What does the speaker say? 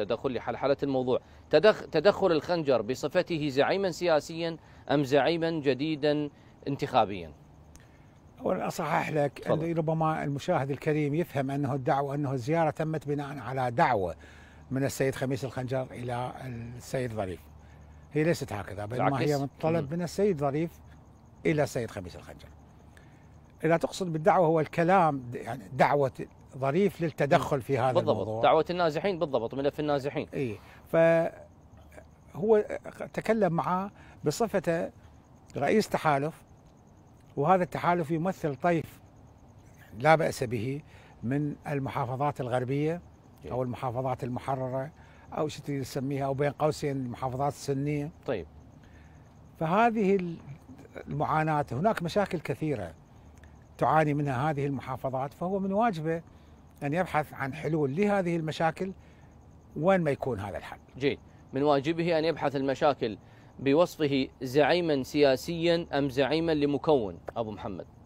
التدخل لحلحلة الموضوع تدخل الخنجر بصفته زعيما سياسيا أم زعيما جديدا انتخابيا أولا أصحح لك أن ربما المشاهد الكريم يفهم أنه الدعوة أنه الزيارة تمت بناء على دعوة من السيد خميس الخنجر إلى السيد ظريف هي ليست هكذا بل ما هي من طلب من السيد ظريف إلى السيد خميس الخنجر اذا تقصد بالدعوه هو الكلام يعني دعوه ظريف للتدخل في هذا بالضبط الموضوع دعوه النازحين بالضبط ملف النازحين اي فهو تكلم معاه بصفته رئيس تحالف وهذا التحالف يمثل طيف لا باس به من المحافظات الغربيه إيه. او المحافظات المحرره او شو تريد تسميها او بين قوسين المحافظات السنيه طيب فهذه المعاناه هناك مشاكل كثيره تعاني منها هذه المحافظات فهو من واجبه أن يبحث عن حلول لهذه المشاكل وين ما يكون هذا الحل جيد من واجبه أن يبحث المشاكل بوصفه زعيما سياسيا أم زعيما لمكون أبو محمد